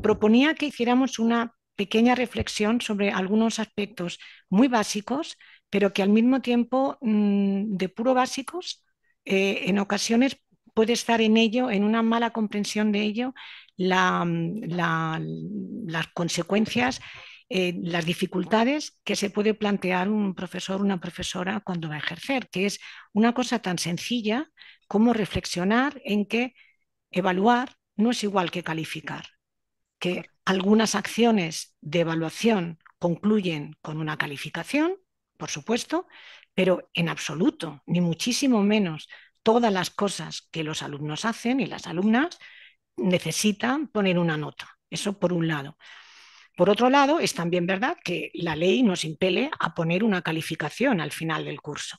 proponía que hiciéramos una pequeña reflexión sobre algunos aspectos muy básicos, pero que al mismo tiempo mm, de puro básicos, eh, en ocasiones puede estar en ello, en una mala comprensión de ello, mm, las consecuencias, eh, las dificultades que se puede plantear un profesor, una profesora cuando va a ejercer, que es una cosa tan sencilla como reflexionar en que evaluar no es igual que calificar que algunas acciones de evaluación concluyen con una calificación, por supuesto, pero en absoluto, ni muchísimo menos, todas las cosas que los alumnos hacen y las alumnas necesitan poner una nota. Eso por un lado. Por otro lado, es también verdad que la ley nos impele a poner una calificación al final del curso.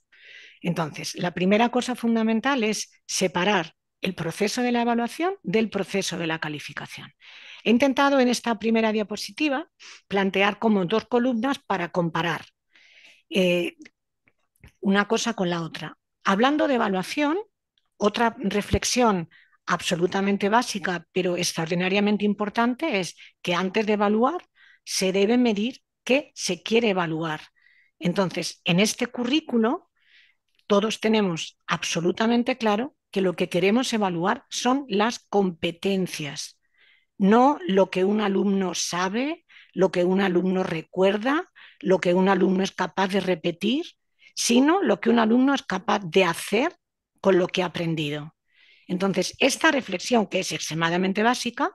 Entonces, la primera cosa fundamental es separar el proceso de la evaluación del proceso de la calificación. He intentado en esta primera diapositiva plantear como dos columnas para comparar eh, una cosa con la otra. Hablando de evaluación, otra reflexión absolutamente básica, pero extraordinariamente importante, es que antes de evaluar se debe medir qué se quiere evaluar. Entonces, en este currículo, todos tenemos absolutamente claro que lo que queremos evaluar son las competencias no lo que un alumno sabe, lo que un alumno recuerda, lo que un alumno es capaz de repetir, sino lo que un alumno es capaz de hacer con lo que ha aprendido. Entonces, esta reflexión, que es extremadamente básica,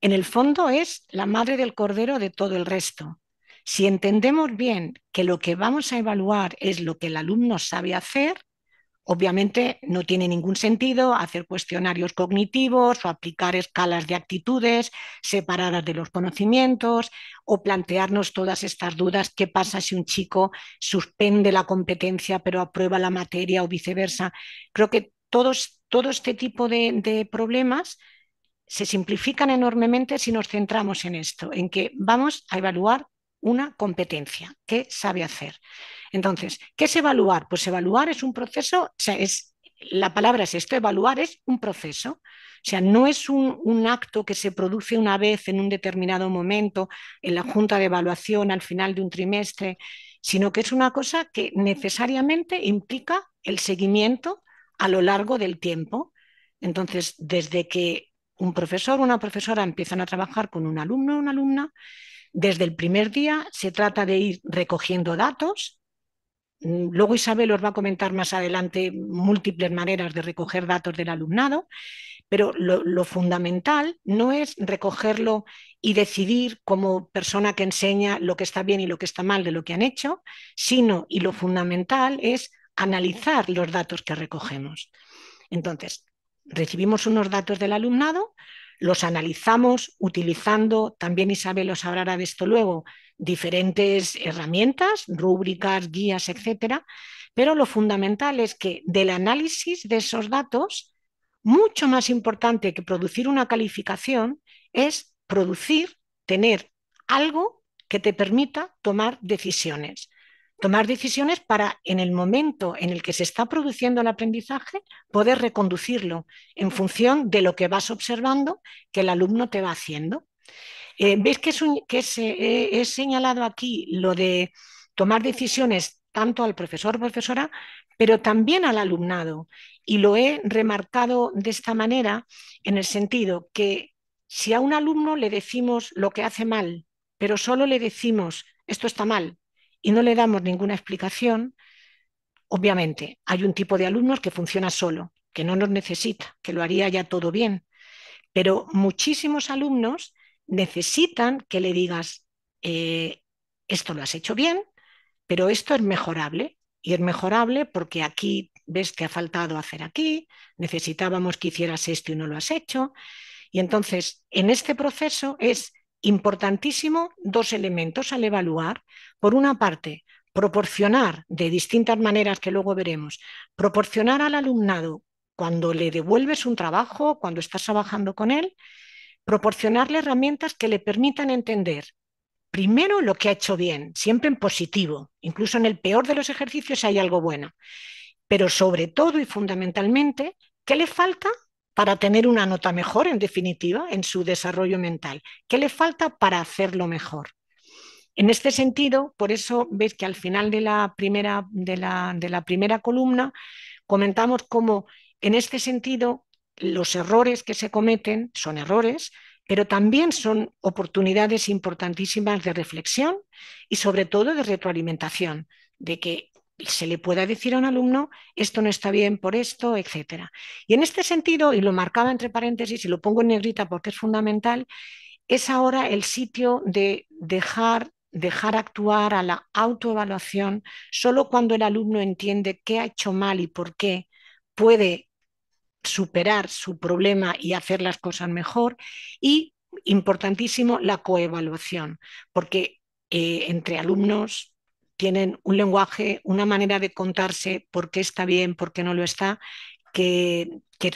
en el fondo es la madre del cordero de todo el resto. Si entendemos bien que lo que vamos a evaluar es lo que el alumno sabe hacer, Obviamente no tiene ningún sentido hacer cuestionarios cognitivos o aplicar escalas de actitudes separadas de los conocimientos o plantearnos todas estas dudas, qué pasa si un chico suspende la competencia pero aprueba la materia o viceversa. Creo que todo este tipo de, de problemas se simplifican enormemente si nos centramos en esto, en que vamos a evaluar una competencia, qué sabe hacer. Entonces, ¿qué es evaluar? Pues evaluar es un proceso, o sea, es, la palabra es esto, evaluar es un proceso. O sea, no es un, un, acto que se produce una vez en un determinado momento en la junta de evaluación al final de un trimestre, sino que es una cosa que necesariamente implica el seguimiento a lo largo del tiempo. Entonces, desde que un profesor o una profesora empiezan a trabajar con un alumno o una alumna, desde el primer día se trata de ir recogiendo datos, Mm, luego Isabel os va a comentar más adelante múltiples maneras de recoger datos del alumnado, pero lo, fundamental no es recogerlo y decidir como persona que enseña lo que está bien y lo que está mal de lo que han hecho, sino, y lo fundamental es analizar los datos que recogemos. Entonces, recibimos unos datos del alumnado, los analizamos utilizando, también Isabel os hablará de esto luego, diferentes herramientas, rúbricas, guías, etcétera, pero lo fundamental es que del análisis de esos datos, mucho más importante que producir una calificación es producir, tener algo que te permita tomar decisiones. Tomar decisiones para, en el momento en el que se está produciendo el aprendizaje, poder reconducirlo en función de lo que vas observando que el alumno te va haciendo. Eh, ¿Veis que, es, que he eh, eh, señalado aquí lo de tomar decisiones tanto al profesor o profesora, pero también al alumnado? Y lo he remarcado de esta manera en el sentido que si a un alumno le decimos lo que hace mal, pero solo le decimos esto está mal y no le damos ninguna explicación, obviamente hay un tipo de alumnos que funciona solo, que no nos necesita, que lo haría ya todo bien, pero muchísimos alumnos necesitan que le digas, eh, esto lo has hecho bien, pero esto es mejorable. Y es mejorable porque aquí ves que ha faltado hacer aquí, necesitábamos que hicieras esto y no lo has hecho. Y entonces, en este proceso es importantísimo dos elementos al evaluar. Por una parte, proporcionar de distintas maneras que luego veremos, proporcionar al alumnado cuando le devuelves un trabajo, cuando estás trabajando con él, proporcionarle herramientas que le permitan entender primero lo que ha hecho bien, siempre en positivo, incluso en el peor de los ejercicios hay algo bueno, pero sobre todo y fundamentalmente, ¿qué le falta para tener una nota mejor, en definitiva, en su desarrollo mental? ¿Qué le falta para hacerlo mejor? En este sentido, por eso veis que al final de la primera, de la primera columna comentamos cómo en este sentido los errores que se cometen son errores, pero también son oportunidades importantísimas de reflexión y sobre todo de retroalimentación, de que se le pueda decir a un alumno esto no está bien por esto, etc. Y en este sentido, y lo marcaba entre paréntesis y lo pongo en negrita porque es fundamental, es ahora el sitio de dejar dejar actuar a la autoevaluación solo cuando el alumno entiende qué ha hecho mal y por qué puede superar su problema y hacer las cosas mejor. Y, importantísimo, la coevaluación, porque eh, entre alumnos tienen un lenguaje, una manera de contarse por qué está bien, por qué no lo está, que, que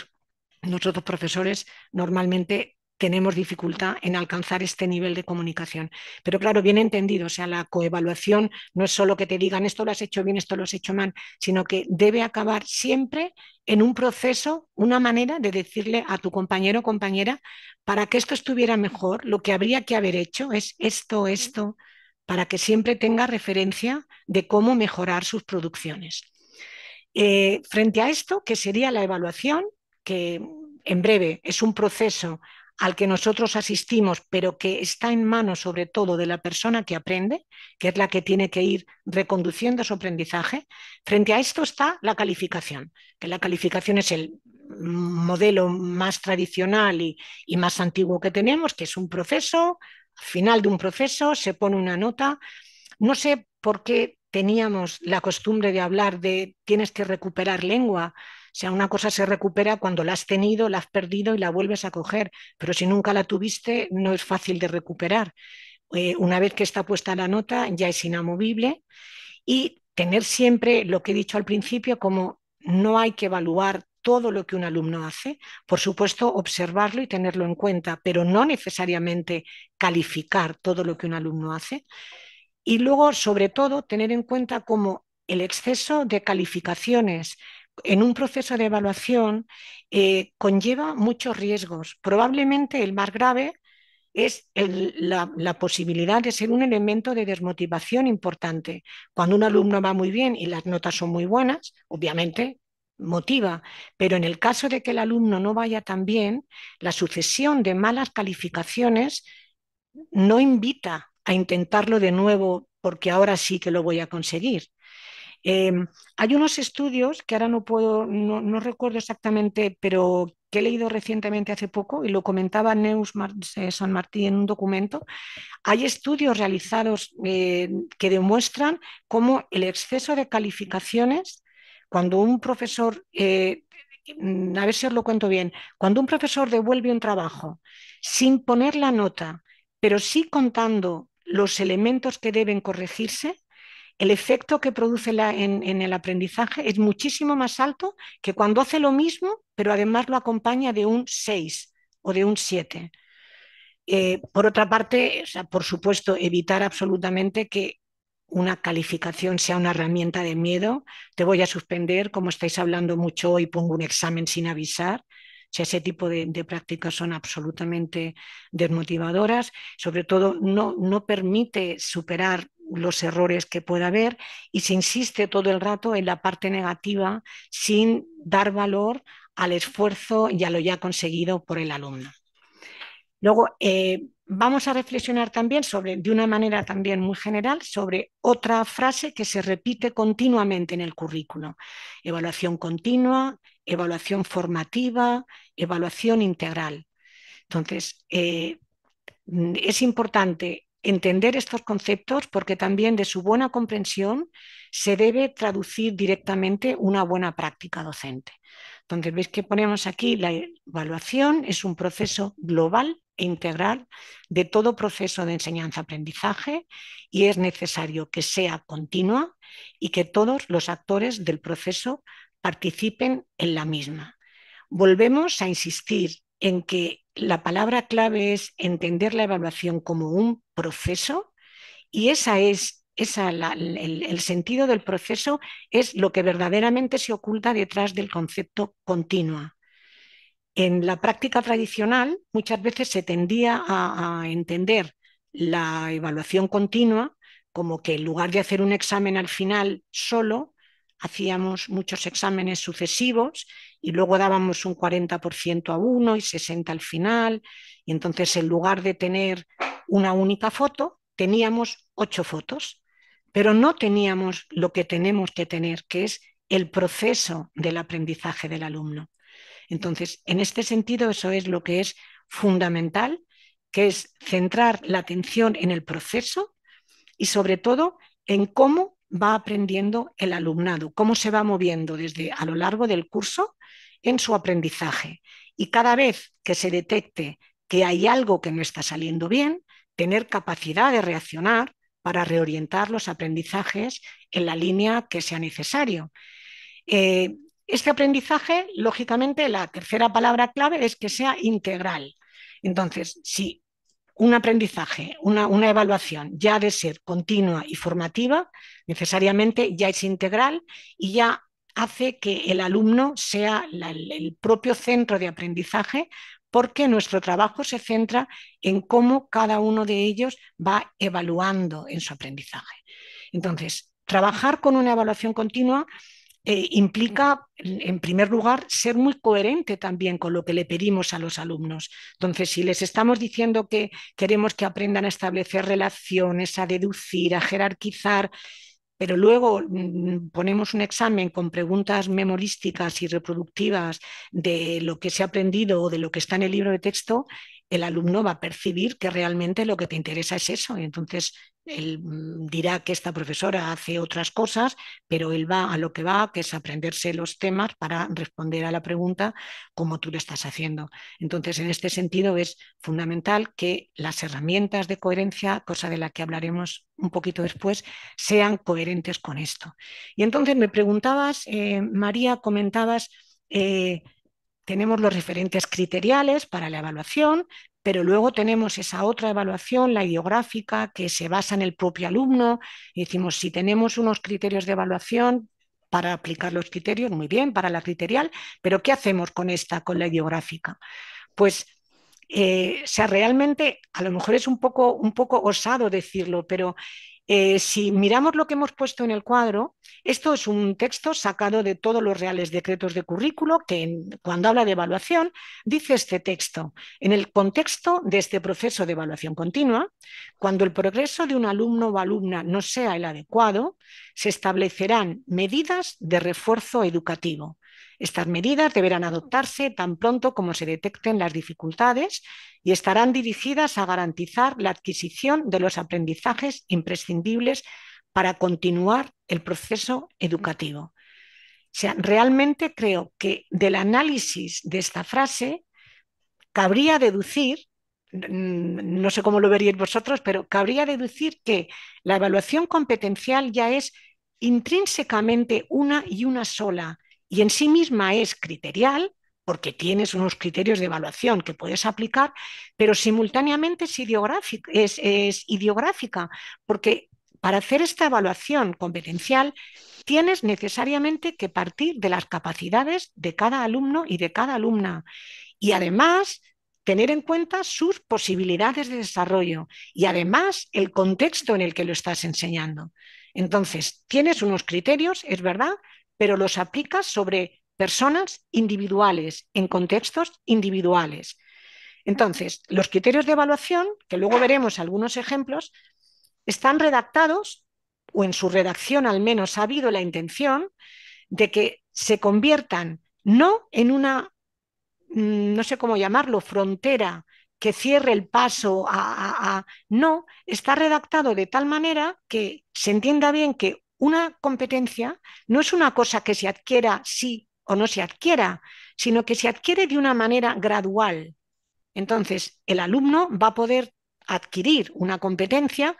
nosotros profesores normalmente tenemos dificultad en alcanzar este nivel de comunicación. Pero claro, bien entendido, o sea, la coevaluación no es solo que te digan esto lo has hecho bien, esto lo has hecho mal, sino que debe acabar siempre en un proceso, una manera de decirle a tu compañero o compañera, para que esto estuviera mejor, lo que habría que haber hecho es esto, esto, para que siempre tenga referencia de cómo mejorar sus producciones. Eh, frente a esto, que sería la evaluación, que en breve es un proceso al que nosotros asistimos, pero que está en manos sobre todo de la persona que aprende, que es la que tiene que ir reconduciendo su aprendizaje, frente a esto está la calificación, que la calificación es el modelo más tradicional y, más antiguo que tenemos, que es un proceso, al final de un proceso se pone una nota. No sé por qué teníamos la costumbre de hablar de tienes que recuperar lengua, sea, una cosa se recupera cuando la has tenido, la has perdido y la vuelves a coger, pero si nunca la tuviste, no es fácil de recuperar. Eh, una vez que está puesta la nota, ya es inamovible y tener siempre lo que he dicho al principio como no hay que evaluar todo lo que un alumno hace, por supuesto, observarlo y tenerlo en cuenta, pero no necesariamente calificar todo lo que un alumno hace. Y luego, sobre todo, tener en cuenta como el exceso de calificaciones, en un proceso de evaluación eh, conlleva muchos riesgos. Probablemente el más grave es la, la, posibilidad de ser un elemento de desmotivación importante. Cuando un alumno va muy bien y las notas son muy buenas, obviamente motiva, pero en el caso de que el alumno no vaya tan bien, la sucesión de malas calificaciones no invita a intentarlo de nuevo porque ahora sí que lo voy a conseguir. Em, hay unos estudios que ahora no puedo, no, recuerdo exactamente, pero que he leído recientemente hace poco y lo comentaba Neus eh, San Martín en un documento. Hay estudios realizados eh, que demuestran cómo el exceso de calificaciones, cuando un profesor eh, a ver si os lo cuento bien, cuando un profesor devuelve un trabajo sin poner la nota, pero sí contando los elementos que deben corregirse, el efecto que produce en, el aprendizaje es muchísimo más alto que cuando hace lo mismo, pero además lo acompaña de un 6 o de un 7. Eh, por otra parte, por supuesto, evitar absolutamente que una calificación sea una herramienta de miedo. Te voy a suspender, como estáis hablando mucho hoy, pongo un examen sin avisar. ese tipo de, de, prácticas son absolutamente desmotivadoras. Sobre todo, no, no permite superar los errores que pueda haber y se insiste todo el rato en la parte negativa sin dar valor al esfuerzo y a lo ya conseguido por el alumno. Luego, eh, vamos a reflexionar también sobre, de una manera también muy general, sobre otra frase que se repite continuamente en el currículo. Evaluación continua, evaluación formativa, evaluación integral. Entonces, eh, es importante entender estos conceptos porque también de su buena comprensión se debe traducir directamente una buena práctica docente. Entonces, veis que ponemos aquí la evaluación, es un proceso global e integral de todo proceso de enseñanza-aprendizaje y es necesario que sea continua y que todos los actores del proceso participen en la misma. Volvemos a insistir en que la palabra clave es entender la evaluación como un proceso y esa es esa, el, sentido del proceso es lo que verdaderamente se oculta detrás del concepto continua. En la práctica tradicional muchas veces se tendía a, a entender la evaluación continua como que en lugar de hacer un examen al final solo, hacíamos muchos exámenes sucesivos y luego dábamos un 40% a uno y 60 al final. Y entonces, en lugar de tener una única foto, teníamos ocho fotos, pero no teníamos lo que tenemos que tener, que es el proceso del aprendizaje del alumno. Entonces, en este sentido, eso es lo que es fundamental, que es centrar la atención en el proceso y sobre todo en cómo va aprendiendo el alumnado, cómo se va moviendo desde a lo largo del curso en su aprendizaje. Y cada vez que se detecte que hay algo que no está saliendo bien, tener capacidad de reaccionar para reorientar los aprendizajes en la línea que sea necesario. Eh, este aprendizaje, lógicamente, la tercera palabra clave es que sea integral. Entonces, si un aprendizaje, una, evaluación ya de ser continua y formativa, necesariamente ya es integral y ya hace que el alumno sea el propio centro de aprendizaje porque nuestro trabajo se centra en cómo cada uno de ellos va evaluando en su aprendizaje. Entonces, trabajar con una evaluación continua eh, implica, en primer lugar, ser muy coherente también con lo que le pedimos a los alumnos. Entonces, si les estamos diciendo que queremos que aprendan a establecer relaciones, a deducir, a jerarquizar, pero luego mm, ponemos un examen con preguntas memorísticas y reproductivas de lo que se ha aprendido o de lo que está en el libro de texto, el alumno va a percibir que realmente lo que te interesa es eso. Y entonces él mm, dirá que esta profesora hace otras cosas, pero él va a lo que va, que es aprenderse los temas para responder a la pregunta como tú lo estás haciendo. Entonces, en este sentido es fundamental que las herramientas de coherencia, cosa de la que hablaremos un poquito después, sean coherentes con esto. Y entonces me preguntabas, eh, María, comentabas... Eh, tenemos los referentes criteriales para la evaluación, pero luego tenemos esa otra evaluación, la ideográfica, que se basa en el propio alumno. Y decimos, si tenemos unos criterios de evaluación para aplicar los criterios, muy bien, para la criterial, pero ¿qué hacemos con esta, con la ideográfica? Pues eh, o sea, realmente a lo mejor es un poco, un poco osado decirlo, pero eh, si miramos lo que hemos puesto en el cuadro, esto es un texto sacado de todos los reales decretos de currículo que cuando habla de evaluación dice este texto, en el contexto de este proceso de evaluación continua, cuando el progreso de un alumno o alumna no sea el adecuado, se establecerán medidas de refuerzo educativo estas medidas deberán adoptarse tan pronto como se detecten las dificultades y estarán dirigidas a garantizar la adquisición de los aprendizajes imprescindibles para continuar el proceso educativo. realmente creo que del análisis de esta frase cabría deducir, mm, no sé cómo lo veríais vosotros, pero cabría deducir que la evaluación competencial ya es intrínsecamente una y una sola y en sí misma es criterial porque tienes unos criterios de evaluación que puedes aplicar, pero simultáneamente es, ideográfica, porque para hacer esta evaluación competencial tienes necesariamente que partir de las capacidades de cada alumno y de cada alumna. Y además, tener en cuenta sus posibilidades de desarrollo y además el contexto en el que lo estás enseñando. Entonces, tienes unos criterios, es verdad, pero los aplica sobre personas individuales, en contextos individuales. Entonces, los criterios de evaluación, que luego veremos algunos ejemplos, están redactados, o en su redacción al menos ha habido la intención, de que se conviertan no en una, mm, no sé cómo llamarlo, frontera que cierre el paso a, a, No, está redactado de tal manera que se entienda bien que una competencia no es una cosa que se adquiera sí o no se adquiera, sino que se adquiere de una manera gradual. Entonces, el alumno va a poder adquirir una competencia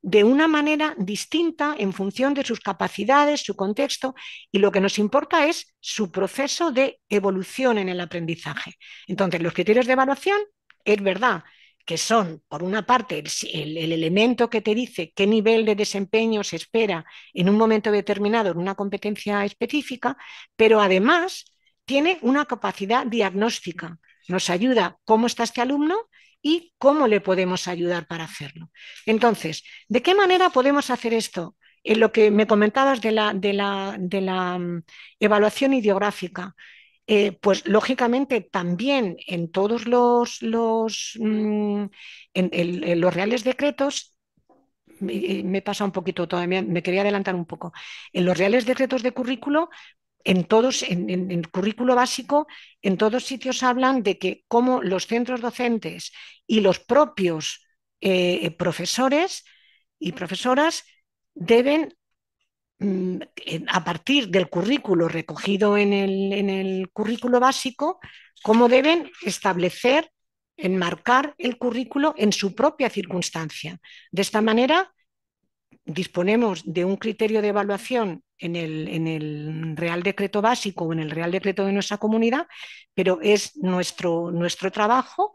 de una manera distinta en función de sus capacidades, su contexto, y lo que nos importa es su proceso de evolución en el aprendizaje. Entonces, los criterios de evaluación, es verdad, que son, por una parte, el, elemento que te dice qué nivel de desempeño se espera en un momento determinado en una competencia específica, pero además tiene una capacidad diagnóstica. Nos ayuda cómo está este alumno y cómo le podemos ayudar para hacerlo. Entonces, ¿de qué manera podemos hacer esto? En lo que me comentabas de la, de la, de la mm, evaluación ideográfica, eh, pues lógicamente también en todos los, los, mm, en, los reales decretos me, eh, he pasa un poquito todavía, me quería adelantar un poco. En los reales decretos de currículo, en todos, en, en, currículo básico, en todos sitios hablan de que como los centros docentes y los propios eh, profesores y profesoras deben Mm, a partir del currículo recogido en el, currículo básico, cómo deben establecer, enmarcar el currículo en su propia circunstancia. De esta manera, disponemos de un criterio de evaluación en el, Real Decreto básico o en el Real Decreto de nuestra comunidad, pero es nuestro, nuestro trabajo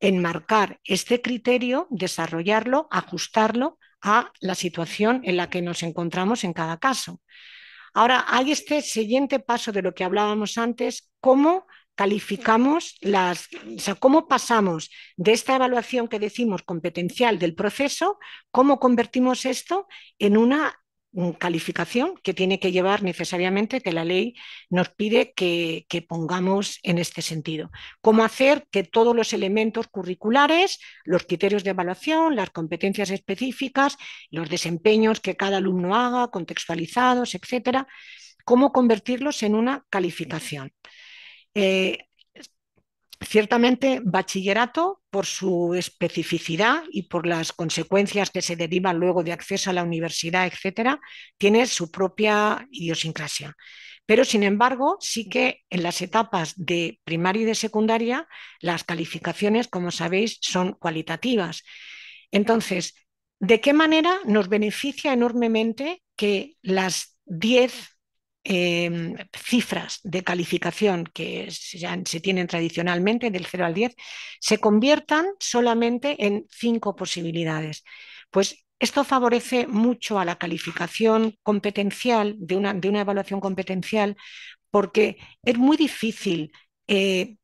enmarcar este criterio, desarrollarlo, ajustarlo a la situación en la que nos encontramos en cada caso. Ahora, hay este siguiente paso de lo que hablábamos antes, cómo calificamos las, o sea, cómo pasamos de esta evaluación que decimos competencial del proceso, cómo convertimos esto en una calificación que tiene que llevar necesariamente que la ley nos pide que, pongamos en este sentido. Cómo hacer que todos los elementos curriculares, los criterios de evaluación, las competencias específicas, los desempeños que cada alumno haga, contextualizados, etcétera, cómo convertirlos en una calificación. Ciertamente, bachillerato, por su especificidad y por las consecuencias que se derivan luego de acceso a la universidad, etcétera, tiene su propia idiosincrasia. Pero, sin embargo, sí que en las etapas de primaria y de secundaria, las calificaciones, como sabéis, son cualitativas. Entonces, ¿de qué manera nos beneficia enormemente que las 10 Em, cifras de calificación que se tienen tradicionalmente del 0 al 10 se conviertan solamente en cinco posibilidades. Pues esto favorece mucho a la calificación competencial, de una, de una evaluación competencial, porque es muy difícil eh,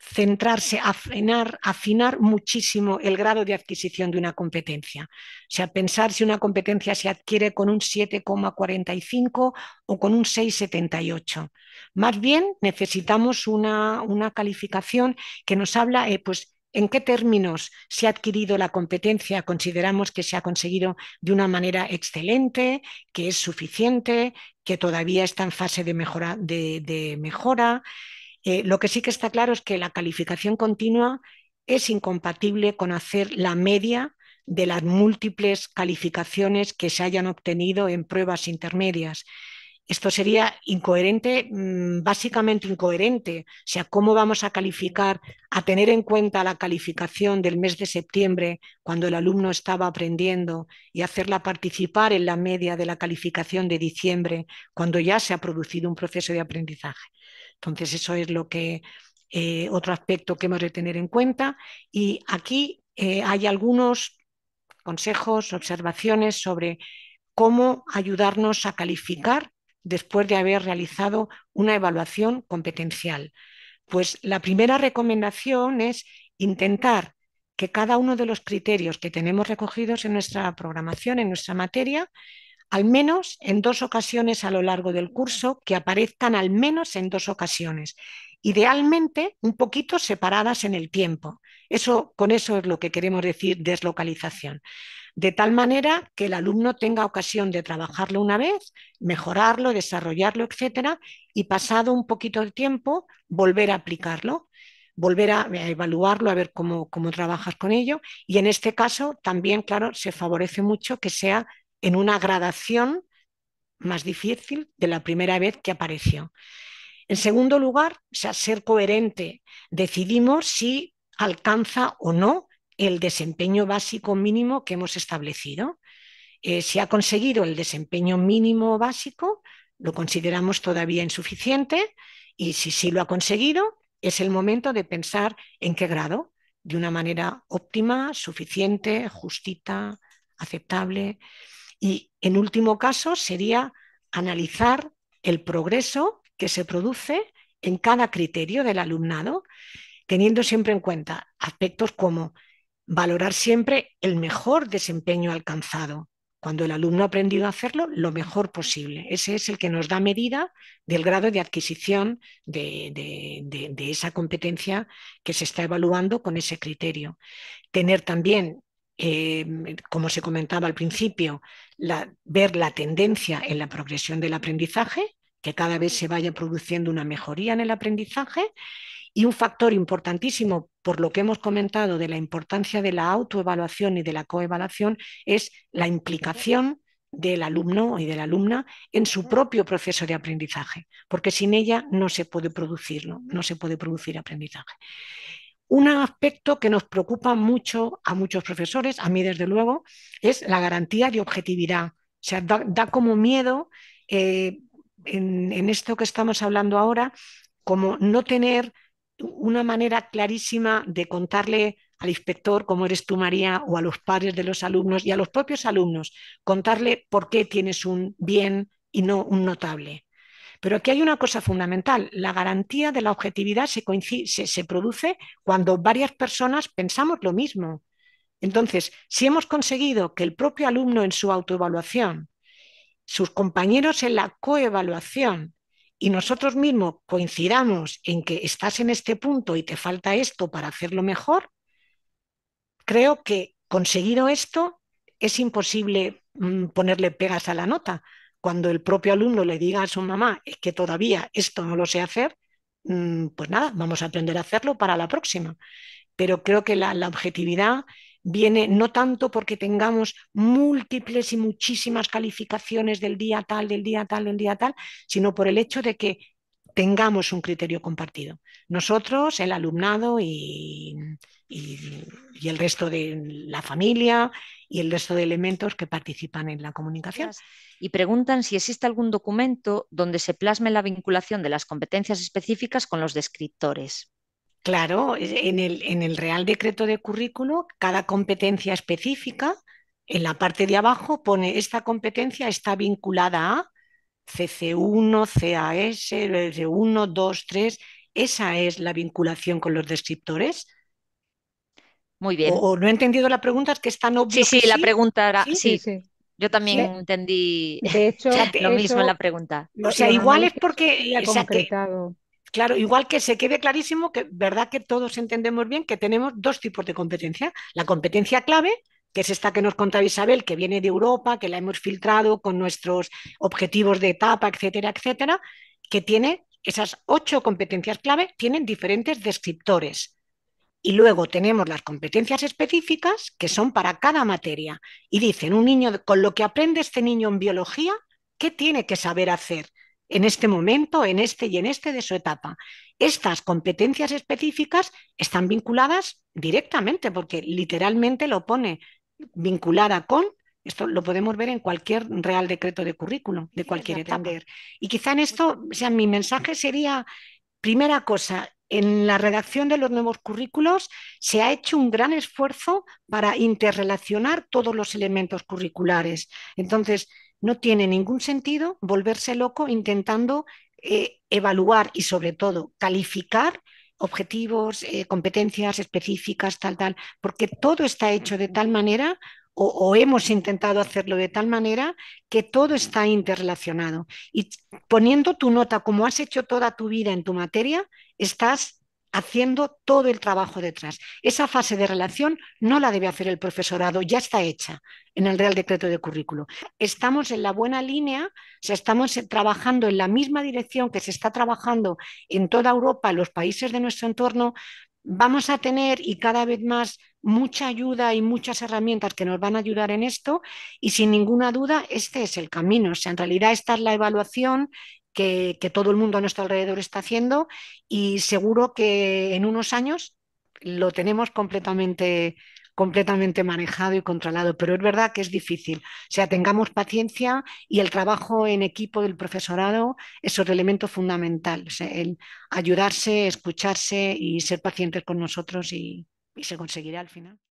centrarse, afinar, afinar muchísimo el grado de adquisición de una competencia. O sea, pensar si una competencia se adquiere con un 7,45 o con un 6,78. Más bien necesitamos una, calificación que nos habla, eh, pues, ¿En qué términos se ha adquirido la competencia? ¿Consideramos que se ha conseguido de una manera excelente, que es suficiente, que todavía está en fase de mejora? de mejora? Eh, lo que sí que está claro es que la calificación continua es incompatible con hacer la media de las múltiples calificaciones que se hayan obtenido en pruebas intermedias. Esto sería incoherente, mm, básicamente incoherente. O sea, ¿cómo vamos a calificar, a tener en cuenta la calificación del mes de septiembre cuando el alumno estaba aprendiendo y hacerla participar en la media de la calificación de diciembre cuando ya se ha producido un proceso de aprendizaje? Entonces, eso es lo que, eh, otro aspecto que hemos de tener en cuenta. Y aquí eh, hay algunos consejos, observaciones sobre cómo ayudarnos a calificar después de haber realizado una evaluación competencial. Pues la primera recomendación es intentar que cada uno de los criterios que tenemos recogidos en nuestra programación, en nuestra materia, al menos en dos ocasiones a lo largo del curso, que aparezcan al menos en dos ocasiones, idealmente un poquito separadas en el tiempo. Eso, con eso es lo que queremos decir deslocalización. De tal manera que el alumno tenga ocasión de trabajarlo una vez, mejorarlo, desarrollarlo, etcétera, y pasado un poquito de tiempo, volver a aplicarlo volver a evaluarlo, a ver cómo, cómo, trabajas con ello. Y en este caso también, claro, se favorece mucho que sea en una gradación más difícil de la primera vez que apareció. En segundo lugar, sea, ser coherente. Decidimos si alcanza o no el desempeño básico mínimo que hemos establecido. Eh, si ha conseguido el desempeño mínimo básico, lo consideramos todavía insuficiente y si sí lo ha conseguido, es el momento de pensar en qué grado, de una manera óptima, suficiente, justita, aceptable. Y en último caso sería analizar el progreso que se produce en cada criterio del alumnado, teniendo siempre en cuenta aspectos como valorar siempre el mejor desempeño alcanzado, cuando el alumno ha aprendido a hacerlo lo mejor posible. Ese es el que nos da medida del grado de adquisición de, esa competencia que se está evaluando con ese criterio. Tener también Em, como se comentaba al principio, ver la tendencia en la progresión del aprendizaje, que cada vez se vaya produciendo una mejoría en el aprendizaje. Y un factor importantísimo, por lo que hemos comentado, de la importancia de la autoevaluación y de la coevaluación, es la implicación del alumno y de la alumna en su propio proceso de aprendizaje, porque sin ella no se puede producirlo, no se puede producir aprendizaje. Un aspecto que nos preocupa mucho a muchos profesores, a mí desde luego, es la garantía de objetividad. O sea, da, como miedo eh, en, en esto que estamos hablando ahora, como no tener una manera clarísima de contarle al inspector, como eres tú, María, o a los padres de los alumnos y a los propios alumnos, contarle por qué tienes un bien y no un notable. Pero aquí hay una cosa fundamental. La garantía de la objetividad se, produce cuando varias personas pensamos lo mismo. Entonces, si hemos conseguido que el propio alumno en su autoevaluación, sus compañeros en la coevaluación y nosotros mismos coincidamos en que estás en este punto y te falta esto para hacerlo mejor, creo que conseguido esto es imposible mm, ponerle pegas a la nota, cuando el propio alumno le diga a su mamá, es que todavía esto no lo sé hacer, mm, pues nada, vamos a aprender a hacerlo para la próxima. Pero creo que la, la objetividad viene no tanto porque tengamos múltiples y muchísimas calificaciones del día tal, del día tal, del día tal, sino por el hecho de que tengamos un criterio compartido. Nosotros, el alumnado y y, el resto de la familia y el resto de elementos que participan en la comunicación. Y preguntan si existe algún documento donde se plasme la vinculación de las competencias específicas con los descriptores. Claro, en el, Real Decreto de Currículo, cada competencia específica, en la parte de abajo pone esta competencia está vinculada a CC1, CAS, C1, 2, 3. Esa es la vinculación con los descriptores muy bien. O, no he entendido la pregunta, es que es tan Sí, sí, la pregunta era. sí. Yo también entendí de hecho, lo mismo en la pregunta. O sea, igual es porque. claro, igual que se quede clarísimo que, verdad que todos entendemos bien que tenemos dos tipos de competencia. La competencia clave, que es esta que nos contaba Isabel, que viene de Europa, que la hemos filtrado con nuestros objetivos de etapa, etcétera, etcétera, que tiene esas ocho competencias clave, tienen diferentes descriptores y luego tenemos las competencias específicas que son para cada materia. Y dicen, un niño, con lo que aprende este niño en biología, ¿qué tiene que saber hacer en este momento, en este y en este de su etapa? Estas competencias específicas están vinculadas directamente, porque literalmente lo pone vinculada con, esto lo podemos ver en cualquier real decreto de currículo de cualquier etapa. Y quizá en esto, o sea, mi mensaje sería, primera cosa, en la redacción de los nuevos currículos se ha hecho un gran esfuerzo para interrelacionar todos los elementos curriculares. Entonces, no tiene ningún sentido volverse loco intentando eh, evaluar y sobre todo calificar objetivos, eh, competencias específicas, tal, tal, porque todo está hecho de tal manera o, hemos intentado hacerlo de tal manera que todo está interrelacionado. Y poniendo tu nota como has hecho toda tu vida en tu materia, estás haciendo todo el trabajo detrás. Esa fase de relación no la debe hacer el profesorado, ya está hecha en el Real Decreto de Currículo. Estamos en la buena línea, estamos trabajando en la misma dirección que se está trabajando en toda Europa, en los países de nuestro entorno, vamos a tener y cada vez más mucha ayuda y muchas herramientas que nos van a ayudar en esto y sin ninguna duda este es el camino. O sea, en realidad esta es la evaluación que, que todo el mundo a nuestro alrededor está haciendo y seguro que en unos años lo tenemos completamente completamente manejado y controlado, pero es verdad que es difícil. O sea, tengamos paciencia y el trabajo en equipo del profesorado es otro elemento fundamental, el ayudarse, escucharse y ser pacientes con nosotros y se conseguirá al final.